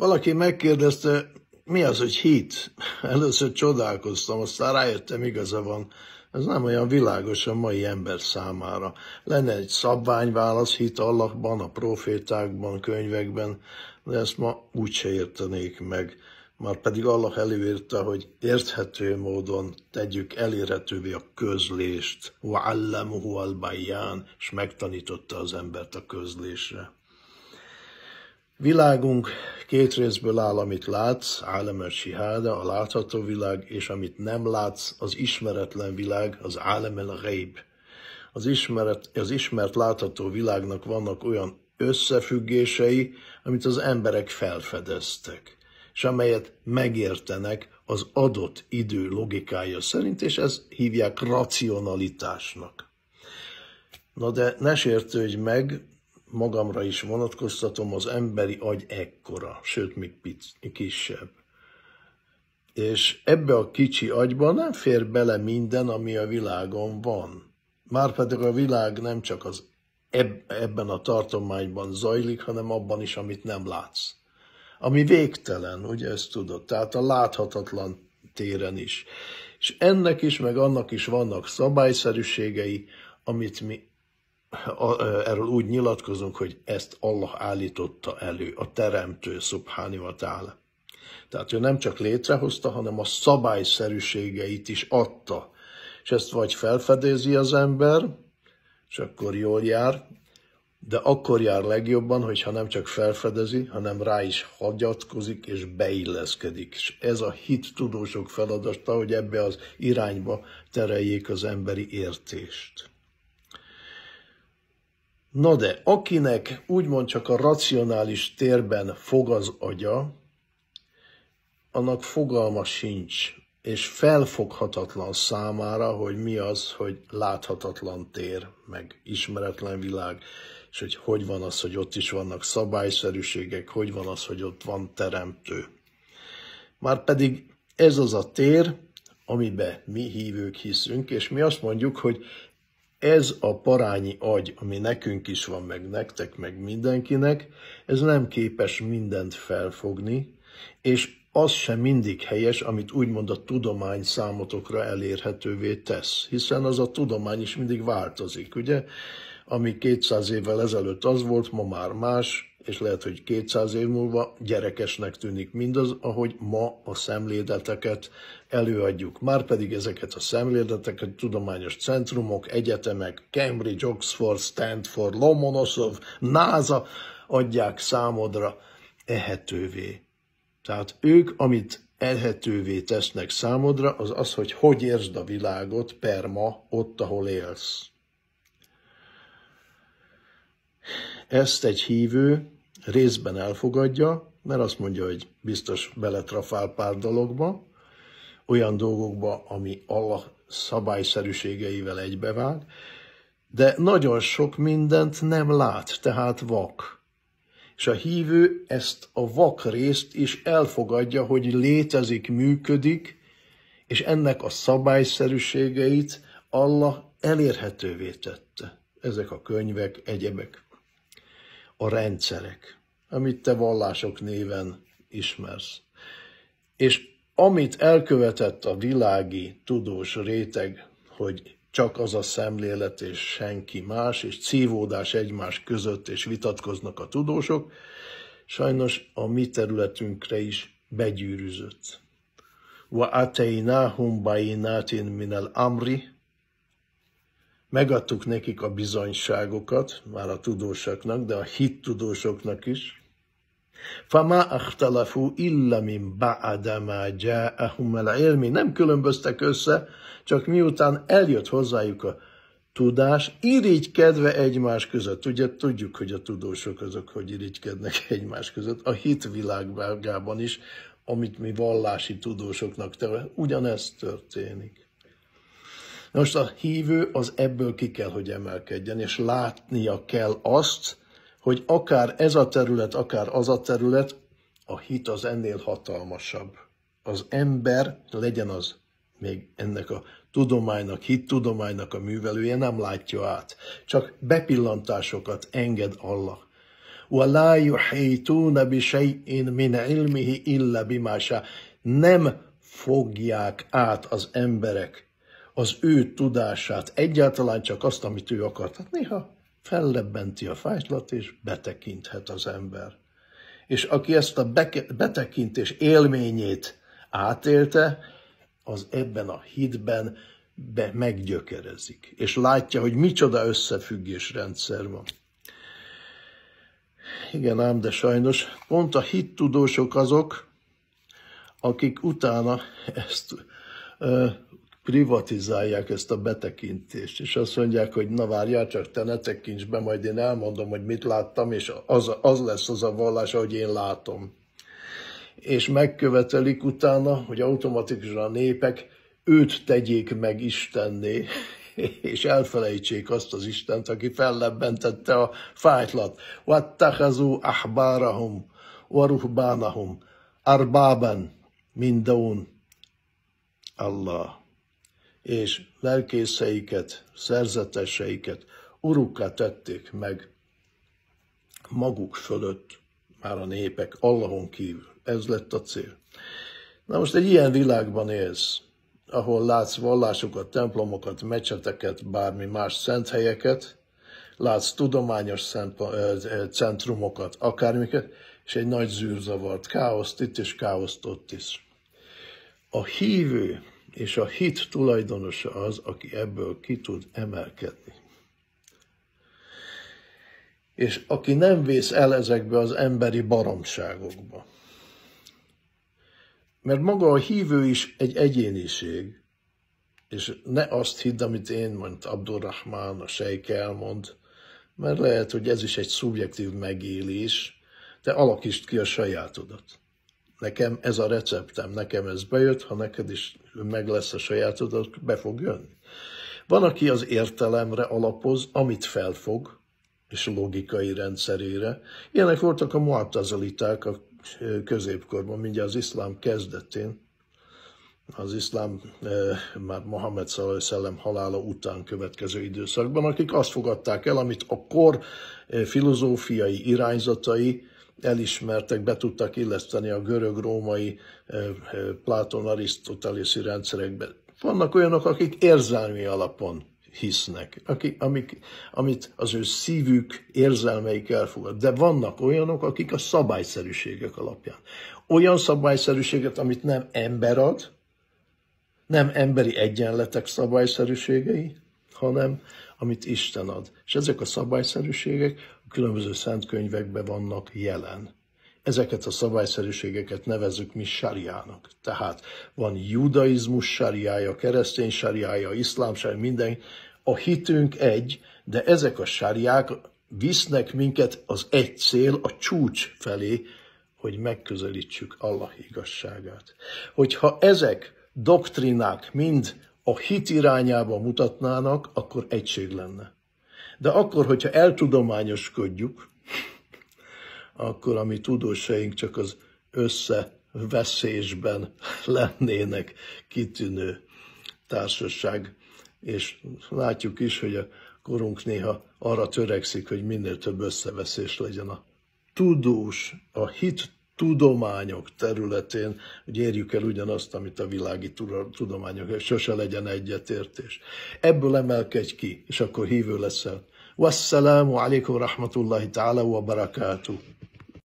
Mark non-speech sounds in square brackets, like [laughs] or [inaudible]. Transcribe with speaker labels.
Speaker 1: Valaki megkérdezte, mi az, hogy hit? Először csodálkoztam, aztán rájöttem, igaza van. Ez nem olyan világos a mai ember számára. Lenne egy szabványválasz hit Allahban, a profétákban, könyvekben, de ezt ma úgyse értenék meg. Már pedig Allah előírta, hogy érthető módon tegyük elérhetővé a közlést. Wa allamuhu és megtanította az embert a közlésre. Világunk két részből áll, amit látsz, álemer siháda, a látható világ, és amit nem látsz, az ismeretlen világ, az álemel reib. Az, ismeret, az ismert látható világnak vannak olyan összefüggései, amit az emberek felfedeztek, és amelyet megértenek az adott idő logikája szerint, és ezt hívják racionalitásnak. Na de ne sértődj meg, magamra is vonatkoztatom, az emberi agy ekkora, sőt, még kisebb. És ebbe a kicsi agyba nem fér bele minden, ami a világon van. Márpedig a világ nem csak az eb- ebben a tartományban zajlik, hanem abban is, amit nem látsz. Ami végtelen, ugye ezt tudod, tehát a láthatatlan téren is. És ennek is, meg annak is vannak szabályszerűségei, amit mi erről úgy nyilatkozunk, hogy ezt Allah állította elő, a teremtő szubháni vatál. Tehát ő nem csak létrehozta, hanem a szabályszerűségeit is adta. És ezt vagy felfedezi az ember, és akkor jól jár, de akkor jár legjobban, hogyha nem csak felfedezi, hanem rá is hagyatkozik és beilleszkedik. És ez a hit tudósok feladata, hogy ebbe az irányba tereljék az emberi értést. Na de, akinek úgymond csak a racionális térben fog az agya, annak fogalma sincs, és felfoghatatlan számára, hogy mi az, hogy láthatatlan tér, meg ismeretlen világ, és hogy hogy van az, hogy ott is vannak szabályszerűségek, hogy van az, hogy ott van teremtő. Márpedig ez az a tér, amibe mi hívők hiszünk, és mi azt mondjuk, hogy ez a parányi agy, ami nekünk is van, meg nektek, meg mindenkinek, ez nem képes mindent felfogni, és az sem mindig helyes, amit úgymond a tudomány számotokra elérhetővé tesz, hiszen az a tudomány is mindig változik, ugye? ami 200 évvel ezelőtt az volt, ma már más, és lehet, hogy 200 év múlva gyerekesnek tűnik mindaz, ahogy ma a szemléleteket előadjuk. Márpedig ezeket a szemléleteket tudományos centrumok, egyetemek, Cambridge, Oxford, Stanford, Lomonosov, NASA adják számodra ehetővé. Tehát ők, amit elhetővé tesznek számodra, az az, hogy hogy értsd a világot per ma, ott, ahol élsz. Ezt egy hívő részben elfogadja, mert azt mondja, hogy biztos beletrafál pár dologba, olyan dolgokba, ami Allah szabályszerűségeivel egybevág, de nagyon sok mindent nem lát, tehát vak. És a hívő ezt a vak részt is elfogadja, hogy létezik, működik, és ennek a szabályszerűségeit Allah elérhetővé tette. Ezek a könyvek, egyebek a rendszerek, amit te vallások néven ismersz. És amit elkövetett a világi tudós réteg, hogy csak az a szemlélet és senki más, és cívódás egymás között, és vitatkoznak a tudósok, sajnos a mi területünkre is begyűrűzött. Wa ateinahum bainatin minel amri, Megadtuk nekik a bizonyságokat, már a tudósoknak, de a hit tudósoknak is. Fama ahtalafu illamim min ba'adama ja'ahum élmi. Nem különböztek össze, csak miután eljött hozzájuk a tudás, irigykedve egymás között. Ugye tudjuk, hogy a tudósok azok, hogy irigykednek [laughs] egymás között. A hit világában is, amit mi vallási tudósoknak te, ugyanezt történik most a hívő az ebből ki kell, hogy emelkedjen, és látnia kell azt, hogy akár ez a terület, akár az a terület, a hit az ennél hatalmasabb. Az ember legyen az még ennek a tudománynak, hittudománynak a művelője nem látja át, csak bepillantásokat enged Allah. وَلَا يُحَيْتُونَ بِشَيْءٍ مِنْ عِلْمِهِ إِلَّا بِمَا Nem fogják át az emberek az ő tudását, egyáltalán csak azt, amit ő akart. Hát néha fellebbenti a fájtlat, és betekinthet az ember. És aki ezt a betekintés élményét átélte, az ebben a hitben be meggyökerezik, és látja, hogy micsoda összefüggésrendszer van. Igen, ám de sajnos pont a hittudósok azok, akik utána ezt ö, privatizálják ezt a betekintést, és azt mondják, hogy na várjál, csak te ne tekints be, majd én elmondom, hogy mit láttam, és az, az lesz az a vallás, ahogy én látom. És megkövetelik utána, hogy automatikusan a népek őt tegyék meg Istenné, [laughs] és elfelejtsék azt az Istent, aki fellebbentette a fájtlat. Wattahazu ahbárahum, waruhbánahum, arbában, mindaun, Allah és lelkészeiket, szerzeteseiket urukká tették meg maguk fölött már a népek, Allahon kívül. Ez lett a cél. Na most egy ilyen világban élsz, ahol látsz vallásokat, templomokat, mecseteket, bármi más szent helyeket, látsz tudományos eh, eh, centrumokat, akármiket, és egy nagy zűrzavart, káoszt itt és káoszt ott is. A hívő, és a hit tulajdonosa az, aki ebből ki tud emelkedni. És aki nem vész el ezekbe az emberi baromságokba. Mert maga a hívő is egy egyéniség, és ne azt hidd, amit én, mondt Abdurrahman, a sejk elmond, mert lehet, hogy ez is egy szubjektív megélés, de alakítsd ki a sajátodat nekem ez a receptem, nekem ez bejött, ha neked is meg lesz a sajátod, az be fog jönni. Van, aki az értelemre alapoz, amit felfog, és logikai rendszerére. Ilyenek voltak a muatazaliták a középkorban, mindjárt az iszlám kezdetén, az iszlám már Mohamed szellem halála után következő időszakban, akik azt fogadták el, amit a kor filozófiai irányzatai elismertek, be tudtak illeszteni a görög-római Platon arisztotelészi rendszerekbe. Vannak olyanok, akik érzelmi alapon hisznek, akik, amik, amit az ő szívük, érzelmeik elfogad. De vannak olyanok, akik a szabályszerűségek alapján. Olyan szabályszerűséget, amit nem ember ad, nem emberi egyenletek szabályszerűségei, hanem amit Isten ad. És ezek a szabályszerűségek a különböző szent könyvekben vannak jelen. Ezeket a szabályszerűségeket nevezzük mi sáriának. Tehát van judaizmus sáriája, keresztény sáriája, iszlám sáriája, minden. A hitünk egy, de ezek a sáriák visznek minket az egy cél, a csúcs felé, hogy megközelítsük Allah igazságát. Hogyha ezek doktrinák mind a hit irányába mutatnának, akkor egység lenne. De akkor, hogyha eltudományoskodjuk, akkor a mi tudósaink csak az összeveszésben lennének kitűnő társaság, és látjuk is, hogy a korunk néha arra törekszik, hogy minél több összeveszés legyen a tudós, a hit tudományok területén, hogy érjük el ugyanazt, amit a világi tudományok, sose legyen egyetértés. Ebből emelkedj ki, és akkor hívő leszel. Wassalamu alaikum rahmatullahi ta'ala wa barakatuh.